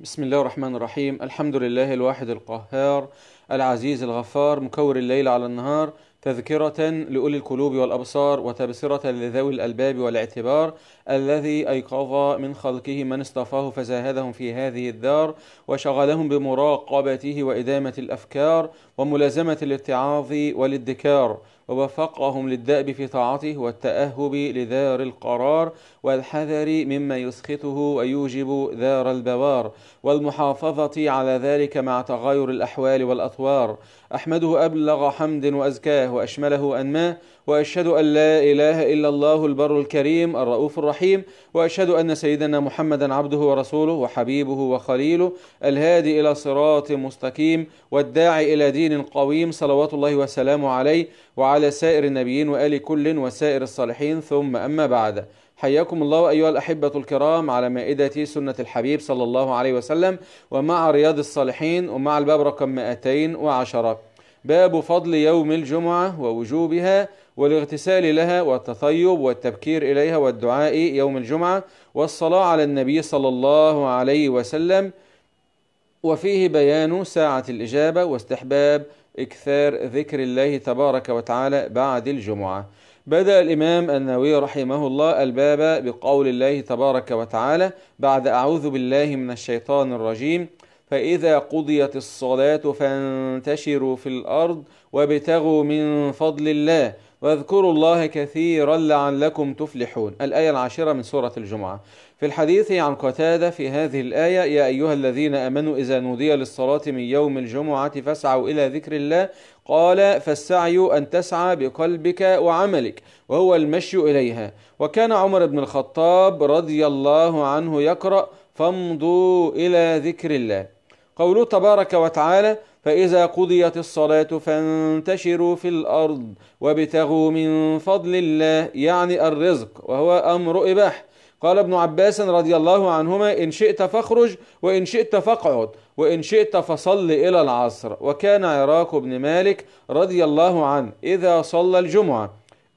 بسم الله الرحمن الرحيم الحمد لله الواحد القهار العزيز الغفار مكور الليل على النهار تذكرة لأولي القلوب والأبصار وتبصرة لذوي الألباب والاعتبار الذي أيقظ من خلقه من اصطفاه فزاهدهم في هذه الدار وشغلهم بمراقبته وإدامة الأفكار وملازمة الاتعاظ والادكار ووفقهم للدأب في طاعته والتأهب لدار القرار والحذر مما يسخطه ويوجب دار البوار والمحافظة على ذلك مع تغير الأحوال والأطوار أحمده أبلغ حمد وأزكاه وأشمله أنماه وأشهد أن لا إله إلا الله البر الكريم الرؤوف الرحيم وأشهد أن سيدنا محمدا عبده ورسوله وحبيبه وخليله الهادي إلى صراط مستقيم والداعي إلى دين قويم صلوات الله وسلامه عليه وعلى وعلى سائر النبيين وآل كل وسائر الصالحين ثم أما بعد حياكم الله أيها الأحبة الكرام على مائدة سنة الحبيب صلى الله عليه وسلم ومع رياض الصالحين ومع الباب رقم 210 باب فضل يوم الجمعة ووجوبها والاغتسال لها والتطيب والتبكير إليها والدعاء يوم الجمعة والصلاة على النبي صلى الله عليه وسلم وفيه بيان ساعة الإجابة واستحباب إكثار ذكر الله تبارك وتعالى بعد الجمعة بدأ الإمام النووي رحمه الله الباب بقول الله تبارك وتعالى بعد أعوذ بالله من الشيطان الرجيم فإذا قضيت الصلاة فانتشروا في الأرض وابتغوا من فضل الله واذكروا الله كثيرا لعلكم تفلحون الآية العاشرة من سورة الجمعة في الحديث عن قتادة في هذه الآية يا أيها الذين أمنوا إذا نودي للصلاة من يوم الجمعة فاسعوا إلى ذكر الله قال فالسعي أن تسعى بقلبك وعملك وهو المشي إليها وكان عمر بن الخطاب رضي الله عنه يقرأ فامضوا إلى ذكر الله قوله تبارك وتعالى فإذا قضيت الصلاة فانتشروا في الأرض وابتغوا من فضل الله يعني الرزق وهو أمر إباح قال ابن عباس رضي الله عنهما إن شئت فاخرج وإن شئت فاقعد وإن شئت فصل إلى العصر وكان عراق بن مالك رضي الله عنه إذا صلى الجمعة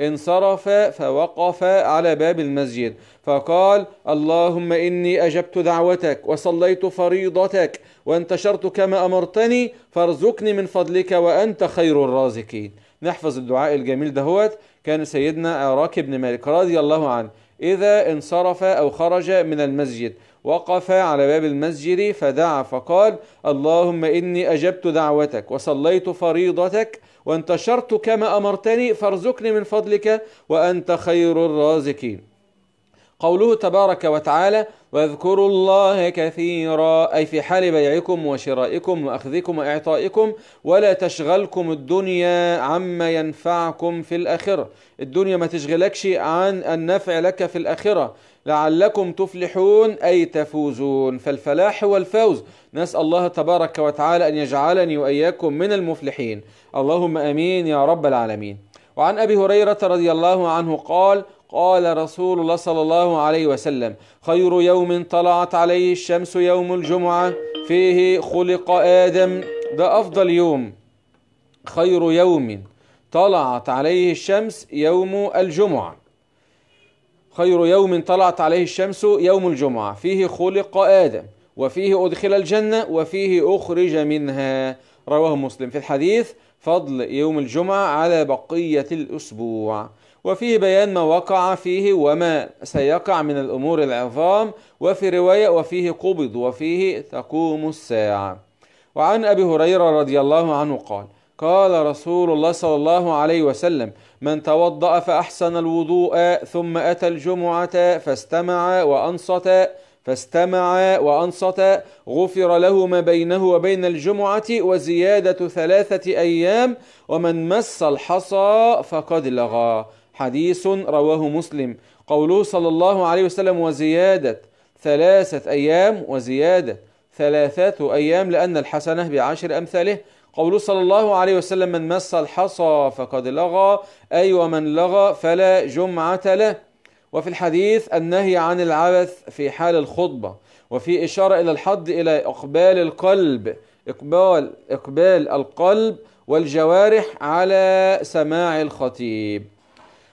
انصرف فوقف على باب المسجد فقال اللهم إني أجبت دعوتك وصليت فريضتك وانتشرت كما أمرتني فارزقني من فضلك وأنت خير الرازقين نحفظ الدعاء الجميل دهوت كان سيدنا عراك بن مالك رضي الله عنه إذا انصرف أو خرج من المسجد وقف على باب المسجد فدعا فقال اللهم إني أجبت دعوتك وصليت فريضتك وانتشرت كما أمرتني فارزقني من فضلك وأنت خير الرازقين قوله تبارك وتعالى واذكروا الله كثيرا أي في حال بيعكم وشرائكم وأخذكم وإعطائكم ولا تشغلكم الدنيا عما ينفعكم في الآخرة الدنيا ما تشغلكش عن النفع لك في الآخرة لعلكم تفلحون أي تفوزون فالفلاح هو الفوز نسأل الله تبارك وتعالى أن يجعلني وإياكم من المفلحين اللهم أمين يا رب العالمين وعن أبي هريرة رضي الله عنه قال قال رسول الله صلى الله عليه وسلم خير يوم طلعت عليه الشمس يوم الجمعة فيه خلق آدم ده أفضل يوم خير يوم طلعت عليه الشمس يوم الجمعه خير يوم طلعت عليه الشمس يوم الجمعة فيه خلق آدم وفيه أدخل الجنة وفيه أخرج منها رواه مسلم في الحديث فضل يوم الجمعة على بقية الأسبوع وفيه بيان ما وقع فيه وما سيقع من الأمور العظام وفي رواية وفيه قبض وفيه تقوم الساعة وعن أبي هريرة رضي الله عنه قال قال رسول الله صلى الله عليه وسلم من توضأ فأحسن الوضوء ثم أتى الجمعة فاستمع وأنصت فاستمع وأنصت غفر له ما بينه وبين الجمعة وزيادة ثلاثة أيام ومن مس الحصى فقد لغى حديث رواه مسلم قوله صلى الله عليه وسلم وزيادة ثلاثة أيام وزيادة ثلاثة أيام لأن الحسنة بعشر أمثاله قوله صلى الله عليه وسلم من مس الحصى فقد لغى أي ومن لغى فلا جمعة له وفي الحديث النهي عن العبث في حال الخطبة وفي إشارة إلى الحد إلى إقبال القلب إقبال إقبال القلب والجوارح على سماع الخطيب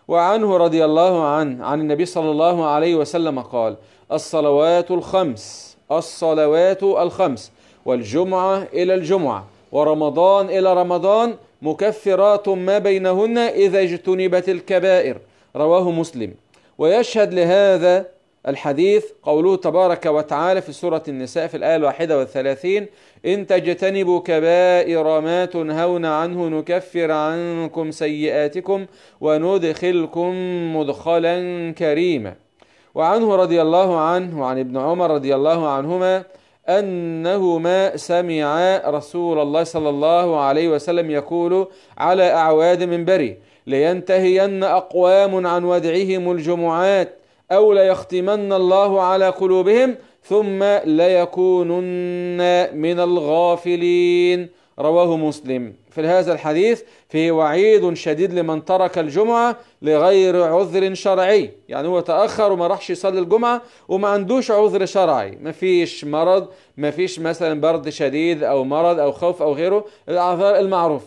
وعنه رضي الله عنه عن النبي صلى الله عليه وسلم قال الصلوات الخمس الصلوات الخمس والجمعة إلى الجمعة ورمضان إلى رمضان مكفرات ما بينهن إذا اجتنبت الكبائر رواه مسلم ويشهد لهذا الحديث قوله تبارك وتعالى في سورة النساء في الآية الواحدة والثلاثين إن تجتنبوا كبائر ما تنهون عنه نكفر عنكم سيئاتكم وندخلكم مدخلا كريما وعنه رضي الله عنه وعن ابن عمر رضي الله عنهما أنهما سمعا رسول الله صلى الله عليه وسلم يقول على أعواد بري لينتهين أقوام عن ودعهم الجمعات أو ليختمن الله على قلوبهم ثم ليكونن من الغافلين رواه مسلم في هذا الحديث فيه وعيد شديد لمن ترك الجمعة لغير عذر شرعي يعني هو تأخر وما راحش يصلي الجمعة وما عندوش عذر شرعي ما فيش مرض ما فيش مثلا برد شديد أو مرض أو خوف أو غيره الأعذار المعروفة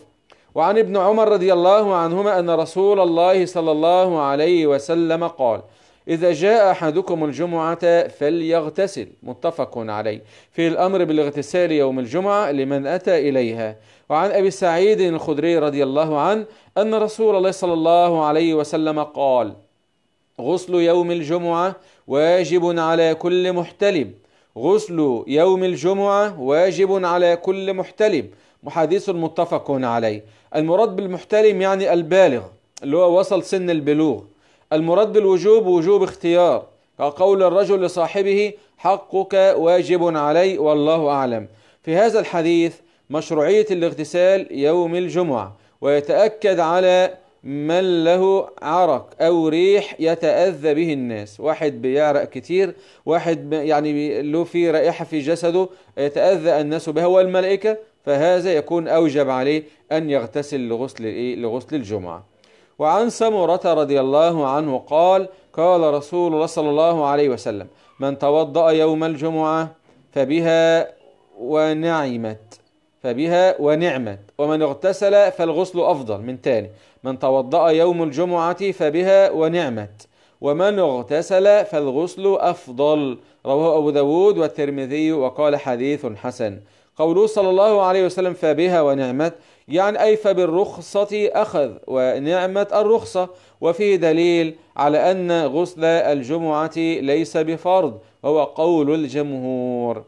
وعن ابن عمر رضي الله عنهما أن رسول الله صلى الله عليه وسلم قال إذا جاء أحدكم الجمعة فليغتسل متفق عليه في الأمر بالاغتسال يوم الجمعة لمن أتى إليها وعن أبي سعيد الخدري رضي الله عنه أن رسول الله صلى الله عليه وسلم قال غسل يوم الجمعة واجب على كل محتلم غسل يوم الجمعة واجب على كل محتلم وحديث متفق عليه المراد بالمحتلم يعني البالغ اللي هو وصل سن البلوغ المراد بالوجوب وجوب اختيار كقول الرجل لصاحبه حقك واجب علي والله أعلم في هذا الحديث مشروعية الاغتسال يوم الجمعة ويتأكد على من له عرق أو ريح يتأذى به الناس واحد بيعرق كتير واحد يعني له في رائحة في جسده يتأذى الناس بها والملائكة فهذا يكون أوجب عليه أن يغتسل لغسل, إيه؟ لغسل الجمعة وعن سمرة رضي الله عنه قال قال رسول الله صلى الله عليه وسلم من توضأ يوم الجمعة فبها ونعمت فبها ونعمت ومن اغتسل فالغسل أفضل من تاني من توضأ يوم الجمعة فبها ونعمت ومن اغتسل فالغسل أفضل رواه أبو داود والترمذي وقال حديث حسن قوله صلى الله عليه وسلم فبها ونعمت يعني أي فبالرخصة أخذ ونعمة الرخصة وفيه دليل على أن غسل الجمعة ليس بفرض وهو قول الجمهور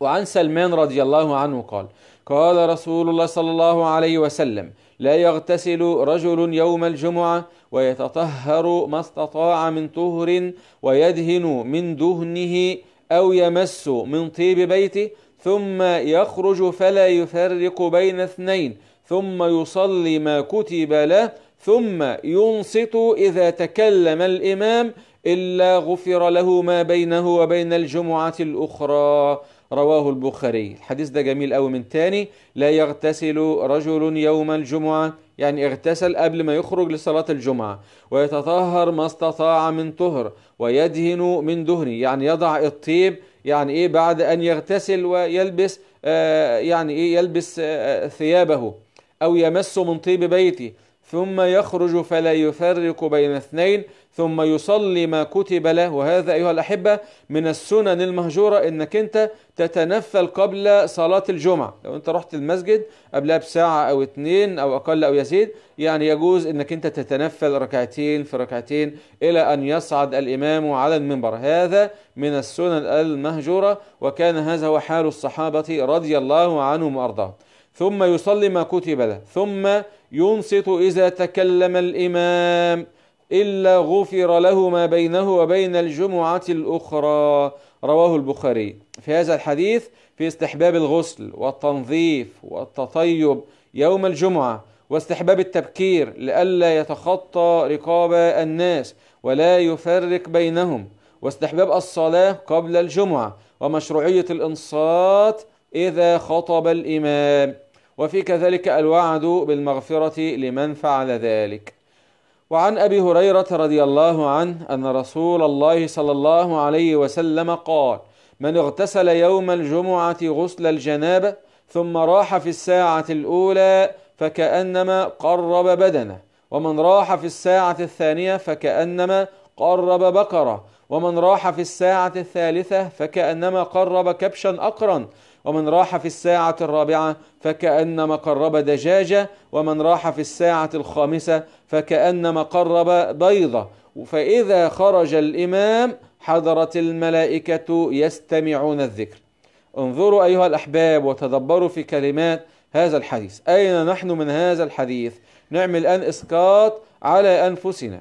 وعن سلمان رضي الله عنه قال قال رسول الله صلى الله عليه وسلم لا يغتسل رجل يوم الجمعة ويتطهر ما استطاع من طهر ويدهن من دهنه أو يمس من طيب بيته ثم يخرج فلا يفرق بين اثنين ثم يصلي ما كتب له ثم ينصت إذا تكلم الإمام إلا غفر له ما بينه وبين الجمعة الأخرى رواه البخاري الحديث ده جميل قوي من تاني لا يغتسل رجل يوم الجمعة يعني اغتسل قبل ما يخرج لصلاة الجمعة ويتطهر ما استطاع من طهر ويدهن من دهن يعني يضع الطيب يعني ايه بعد ان يغتسل ويلبس آه يعني ايه يلبس آه, آه، ثيابه او يمس من طيب بيته ثم يخرج فلا يفرق بين اثنين ثم يصلي ما كتب له وهذا أيها الأحبة من السنن المهجورة أنك أنت تتنفل قبل صلاة الجمعة لو أنت رحت المسجد قبلها بساعة أو اثنين أو أقل أو يزيد يعني يجوز أنك أنت تتنفل ركعتين في ركعتين إلى أن يصعد الإمام على المنبر هذا من السنن المهجورة وكان هذا هو حال الصحابة رضي الله عنهم وأرضاهم ثم يصلي ما كتب له ثم ينصت إذا تكلم الإمام إلا غفر له ما بينه وبين الجمعة الأخرى رواه البخاري في هذا الحديث في استحباب الغسل والتنظيف والتطيب يوم الجمعة واستحباب التبكير لئلا يتخطى رقاب الناس ولا يفرق بينهم واستحباب الصلاة قبل الجمعة ومشروعية الإنصات إذا خطب الإمام وفي كذلك الوعد بالمغفرة لمن فعل ذلك وعن أبي هريرة رضي الله عنه أن رسول الله صلى الله عليه وسلم قال من اغتسل يوم الجمعة غسل الجنابة ثم راح في الساعة الأولى فكأنما قرب بدنه ومن راح في الساعة الثانية فكأنما قرب بقرة ومن راح في الساعة الثالثة فكأنما قرب كبشا أقرا ومن راح في الساعة الرابعة فكأنما قرب دجاجة ومن راح في الساعة الخامسة فكأنما قرب بيضة فإذا خرج الإمام حضرت الملائكة يستمعون الذكر انظروا أيها الأحباب وتدبروا في كلمات هذا الحديث أين نحن من هذا الحديث نعمل الآن إسقاط على أنفسنا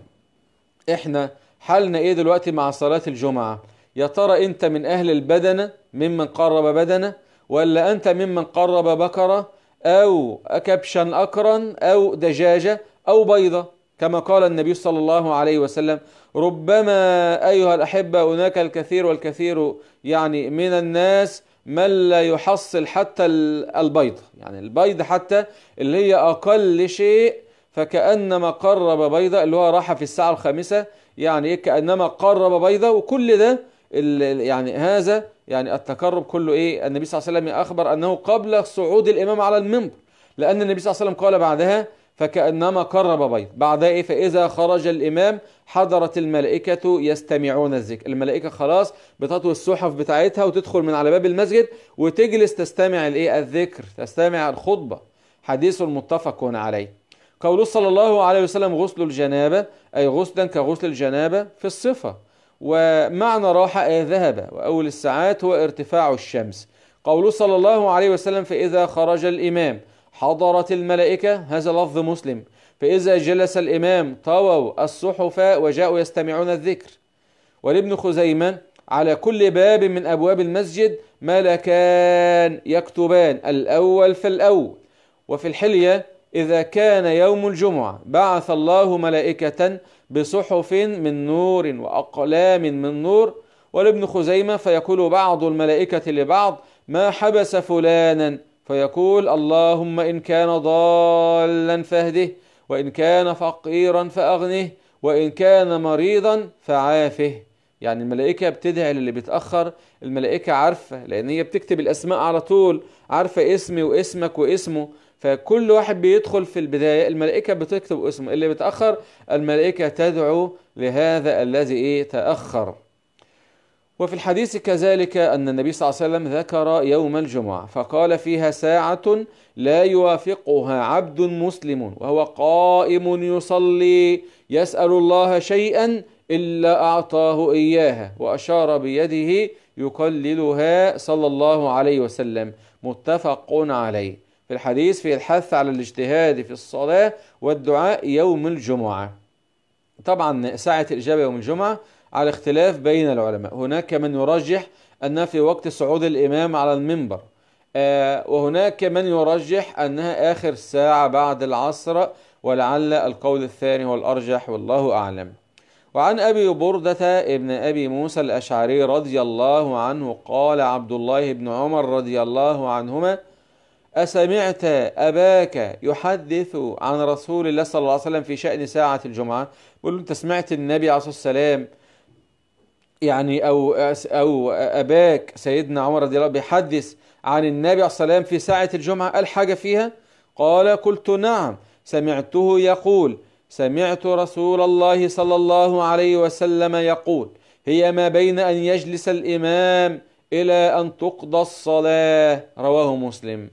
إحنا حالنا إيه دلوقتي مع صلاة الجمعة يا ترى أنت من أهل البدنة ممن قرب بدنه ولا أنت ممن قرب بكرة أو كبشا أكرا أو دجاجة أو بيضة كما قال النبي صلى الله عليه وسلم ربما أيها الأحبة هناك الكثير والكثير يعني من الناس من لا يحصل حتى البيض يعني البيض حتى اللي هي أقل شيء فكأنما قرب بيضة اللي هو راح في الساعة الخامسة يعني كأنما قرب بيضة وكل ده يعني هذا يعني التقرب كله ايه النبي صلى الله عليه وسلم اخبر انه قبل صعود الامام على المنبر لان النبي صلى الله عليه وسلم قال بعدها فكانما قرب بيض بعدها ايه فاذا خرج الامام حضرت الملائكه يستمعون الذكر الملائكه خلاص بتطوي الصحف بتاعتها وتدخل من على باب المسجد وتجلس تستمع الايه الذكر تستمع الخطبه حديث متفق عليه قوله صلى الله عليه وسلم غسل الجنابه اي غسلا كغسل الجنابه في الصفه ومعنى راحة أي ذهب وأول الساعات هو ارتفاع الشمس قوله صلى الله عليه وسلم فإذا خرج الإمام حضرت الملائكة هذا لفظ مسلم فإذا جلس الإمام طووا الصحف وجاءوا يستمعون الذكر ولابن خزيمة على كل باب من أبواب المسجد ملكان يكتبان الأول في الأول وفي الحلية إذا كان يوم الجمعة بعث الله ملائكة بصحف من نور وأقلام من نور ولابن خزيمة فيقول بعض الملائكة لبعض ما حبس فلانا فيقول اللهم إن كان ضالا فاهده وإن كان فقيرا فأغنه وإن كان مريضا فعافه يعني الملائكة بتدعي للي بيتأخر الملائكة عارفة لأن هي بتكتب الأسماء على طول عارفة اسمي واسمك واسمه فكل واحد بيدخل في البداية الملائكة بتكتب اسمه اللي بتأخر الملائكة تدعو لهذا الذي إيه تأخر وفي الحديث كذلك أن النبي صلى الله عليه وسلم ذكر يوم الجمعة فقال فيها ساعة لا يوافقها عبد مسلم وهو قائم يصلي يسأل الله شيئا إلا أعطاه إياها وأشار بيده يقللها صلى الله عليه وسلم متفق عليه في الحديث في الحث على الاجتهاد في الصلاة والدعاء يوم الجمعة طبعا ساعة الإجابة يوم الجمعة على اختلاف بين العلماء هناك من يرجح أنها في وقت صعود الإمام على المنبر آه، وهناك من يرجح أنها آخر ساعة بعد العصر ولعل القول الثاني هو الأرجح والله أعلم وعن أبي بردة ابن أبي موسى الأشعري رضي الله عنه قال عبد الله بن عمر رضي الله عنهما أسمعت أباك يحدث عن رسول الله صلى الله عليه وسلم في شأن ساعة الجمعة بيقول له أنت سمعت النبي عليه الصلاة والسلام يعني أو أو أباك سيدنا عمر رضي الله عنه بيحدث عن النبي عليه الصلاة والسلام في ساعة الجمعة قال حاجة فيها قال قلت نعم سمعته يقول سمعت رسول الله صلى الله عليه وسلم يقول هي ما بين أن يجلس الإمام إلى أن تقضى الصلاة رواه مسلم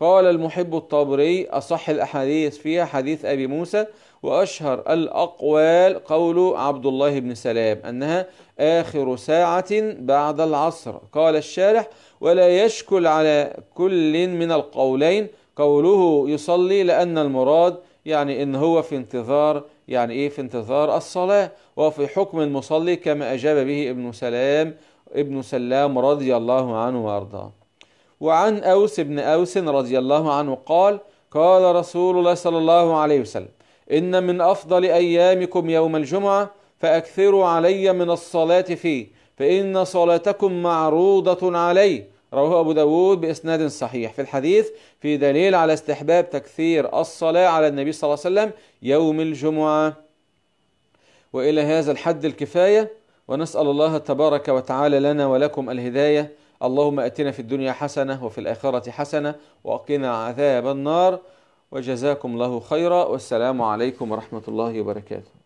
قال المحب الطبري أصح الأحاديث فيها حديث أبي موسى وأشهر الأقوال قول عبد الله بن سلام أنها آخر ساعة بعد العصر قال الشارح ولا يشكل على كل من القولين قوله يصلي لأن المراد يعني إن هو في انتظار يعني إيه في انتظار الصلاة وفي حكم المصلي كما أجاب به ابن سلام ابن سلام رضي الله عنه وأرضاه وعن أوس بن أوس رضي الله عنه قال قال رسول الله صلى الله عليه وسلم إن من أفضل أيامكم يوم الجمعة فأكثروا علي من الصلاة فيه فإن صلاتكم معروضة علي رواه أبو داود بإسناد صحيح في الحديث في دليل على استحباب تكثير الصلاة على النبي صلى الله عليه وسلم يوم الجمعة وإلى هذا الحد الكفاية ونسأل الله تبارك وتعالى لنا ولكم الهداية اللهم اتنا في الدنيا حسنه وفي الاخره حسنه وقنا عذاب النار وجزاكم الله خيرا والسلام عليكم ورحمه الله وبركاته